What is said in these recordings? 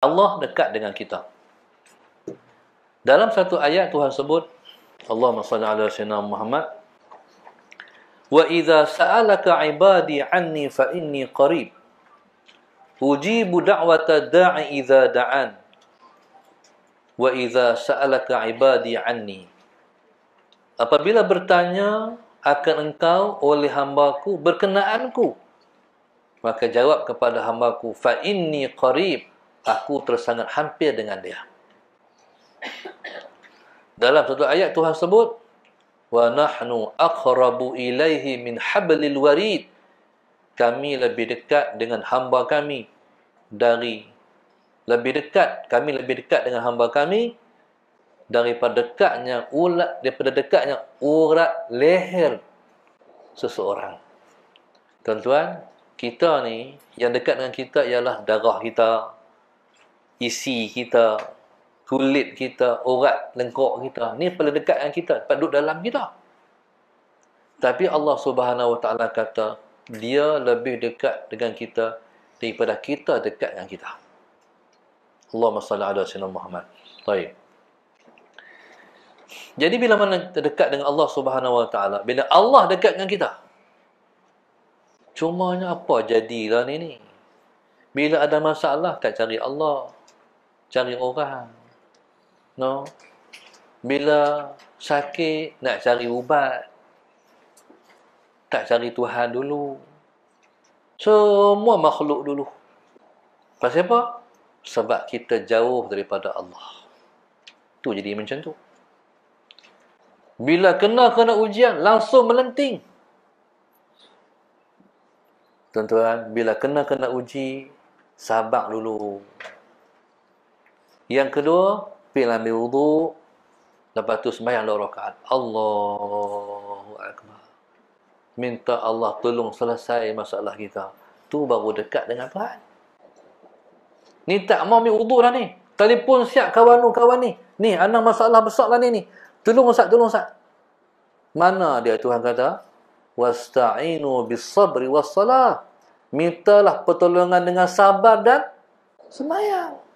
Allah dekat dengan kita. Dalam satu ayat Tuhan sebut Allah salli ala sayyidina Muhammad Wa idza sa'alaka 'ibadi 'anni fa inni qarib ujibu da'wata da'i idza da'an wa idza sa'alaka 'ibadi 'anni Apabila bertanya akan engkau oleh hambaku berkenaanku maka jawab kepada hambaku fa inni qarib aku tersangat hampir dengan dia. Dalam satu ayat Tuhan sebut, wa nahnu aqrabu ilaihi min hablil warid. Kami lebih dekat dengan hamba kami dari lebih dekat kami lebih dekat dengan hamba kami daripada dekatnya ulat daripada dekatnya urat leher seseorang. Tuan-tuan, kita ni yang dekat dengan kita ialah darah kita, isi kita, kulit kita, urat, lengkok kita. Ni paling dekat dengan kita, paduk dalam kita. Tapi Allah Subhanahu Wa Taala kata, dia lebih dekat dengan kita daripada kita dekat dengan kita. Allahumma salli ala sayyidina Muhammad. Baik. Jadi bila mana kita dekat dengan Allah Subhanahu Wa Taala, bila Allah dekat dengan kita. Cumanya apa jadilah ni ni? Bila ada masalah tak cari Allah, cari orang. No. Bila sakit nak cari ubat. Tak cari Tuhan dulu. Semua makhluk dulu. Pasal apa? Sebab kita jauh daripada Allah. Tu jadi macam tu. Bila kena-kena ujian, langsung melenting. Tuan-tuan, bila kena-kena uji, sabak dulu. Yang kedua, bila ambil wudu, lepas tu sembahyang dua rakaat. Allahu Akbar. Minta Allah tolong selesai masalah kita. Tu baru dekat dengan Tuhan. Ni tak mau ambil wudu dah ni. Telepon siap kawan kawan ni. Ni, anak masalah besar lah ni ni. Tolong Ustaz, tolong Ustaz. Mana dia Tuhan kata? Wasta'inu bisabri wassalah. Mintalah pertolongan dengan sabar dan semayang.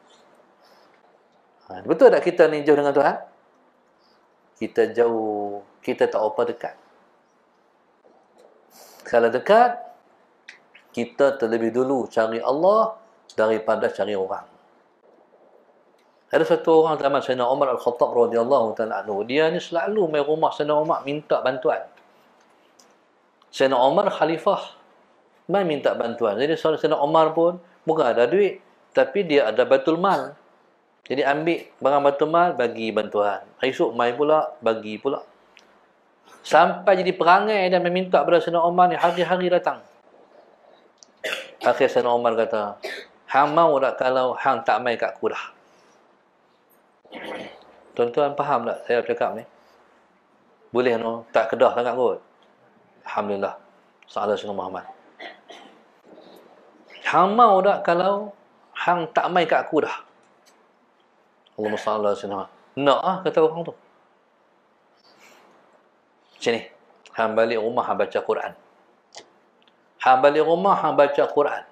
Ha, betul tak kita ni jauh dengan Tuhan? Kita jauh. Kita tak apa dekat. Kalau dekat, kita terlebih dulu cari Allah daripada cari orang. Ada satu orang zaman Sayyidina Umar Al-Khattab radhiyallahu ta'ala anhu. Dia ni selalu mai rumah Sayyidina Umar minta bantuan. Sayyidina Umar khalifah mai minta bantuan. Jadi seorang Sayyidina Umar pun bukan ada duit. Tapi dia ada batul mal. Jadi ambil barang batu mal bagi bantuan. Esok mai pula bagi pula. Sampai jadi perangai dan meminta kepada Sayyidina Umar ni hari-hari datang. Akhir Sayyidina Umar kata, "Hang mau tak kalau hang tak mai kat aku dah." Tuan-tuan faham tak saya cakap ni? Boleh no, tak kedah sangat kot. Alhamdulillah. Salah Sayyidina Muhammad. "Hang mau tak kalau hang tak mai kat aku dah." Allahumma salli wa sallam. Nak ah, kata orang tu. Macam ni. Han balik rumah, han baca Quran. Han balik rumah, han baca Quran.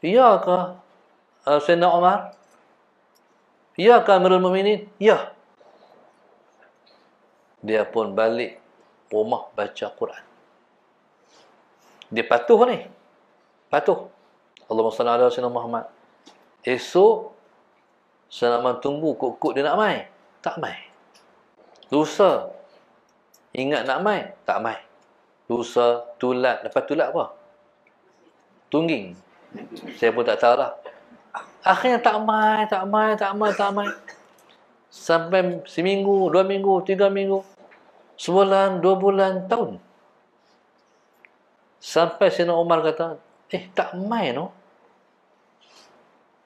Iyakah uh, Sayyidina Umar? Iyakah Amirul Muminin? Ya. Dia pun balik rumah baca Quran. Dia patuh ni. Patuh. Allahumma salli ala sayyidina Muhammad. Esok Selama tunggu kok-kok dia nak mai. Tak mai. Lusa. Ingat nak mai. Tak mai. Lusa. Tulat. Lepas tulat apa? Tungging. Saya pun tak tahu lah. Akhirnya tak mai, tak mai, tak mai, tak mai. Sampai seminggu, dua minggu, tiga minggu. Sebulan, dua bulan, tahun. Sampai Sina Omar kata, eh tak mai no. Oh.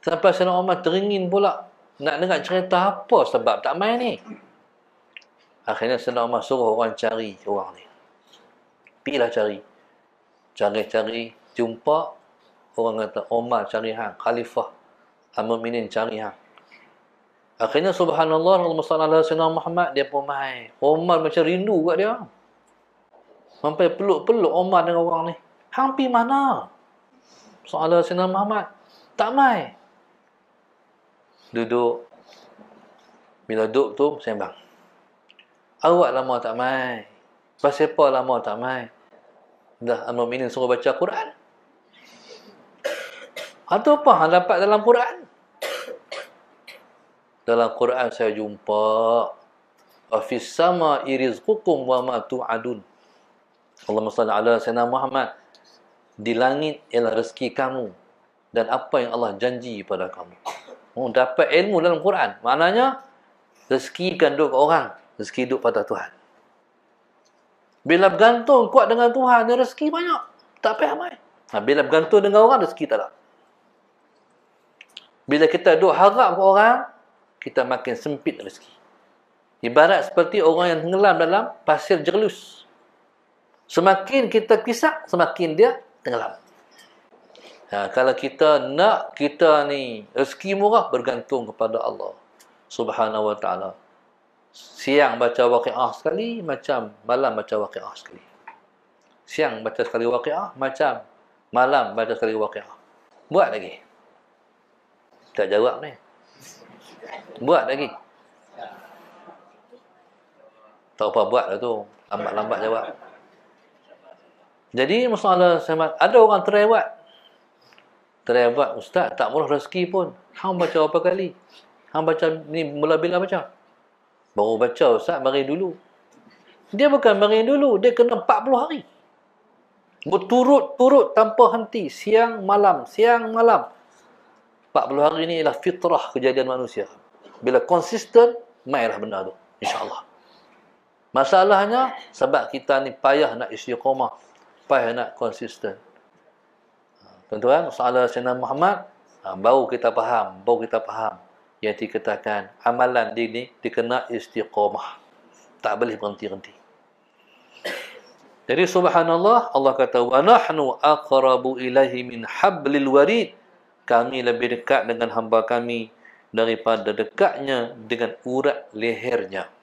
Sampai Sina Omar teringin pula nak dengar cerita apa sebab tak main ni akhirnya Sayyidina Umar suruh orang cari orang ni pilah cari cari-cari jumpa orang kata Omar cari hang khalifah Al-Muminin cari hang akhirnya subhanallah Sayyidina Muhammad dia pun main Umar macam rindu kat dia sampai peluk-peluk Umar dengan orang ni hang pergi mana soalan Sayyidina Muhammad tak mai duduk bila duduk tu sembang awak lama tak mai pasal apa lama tak mai dah amal minin suruh baca Quran atau apa yang dapat dalam Quran dalam Quran saya jumpa afis sama irizqukum wa ma tu'adun Allah SWT ala Sayyidina Muhammad di langit ialah rezeki kamu dan apa yang Allah janji pada kamu Oh, dapat ilmu dalam Quran. Maknanya, rezeki gandung duduk orang. Rezeki hidup pada Tuhan. Bila bergantung kuat dengan Tuhan, dia rezeki banyak. Tak payah main. Ha, bila bergantung dengan orang, rezeki tak ada. Bila kita duduk harap ke orang, kita makin sempit rezeki. Ibarat seperti orang yang tenggelam dalam pasir jelus. Semakin kita kisah, semakin dia tenggelam. Ha, kalau kita nak kita ni rezeki murah bergantung kepada Allah Subhanahu Wa Taala. Siang baca waqiah sekali macam malam baca waqiah sekali. Siang baca sekali waqiah macam malam baca sekali waqiah. Buat lagi. Tak jawab ni. Buat lagi. Tak apa buat lah tu. Lambat-lambat jawab. Jadi masalah ada orang terlewat. Try ustaz tak murah rezeki pun. Hang baca berapa kali? Hang baca ni mula bila baca? Baru baca ustaz, mari dulu. Dia bukan mari dulu, dia kena 40 hari. Berturut-turut tanpa henti, siang malam, siang malam. 40 hari ni ialah fitrah kejadian manusia. Bila konsisten, mainlah benda tu. Insya Allah. Masalahnya, sebab kita ni payah nak istiqomah. Payah nak konsisten tuan-tuan, soalan Sayyidina Muhammad, ha, baru kita faham, baru kita faham yang dikatakan amalan di ni dikena istiqamah. Tak boleh berhenti-henti. Jadi subhanallah Allah kata wa nahnu aqrabu ilaihi min hablil warid kami lebih dekat dengan hamba kami daripada dekatnya dengan urat lehernya.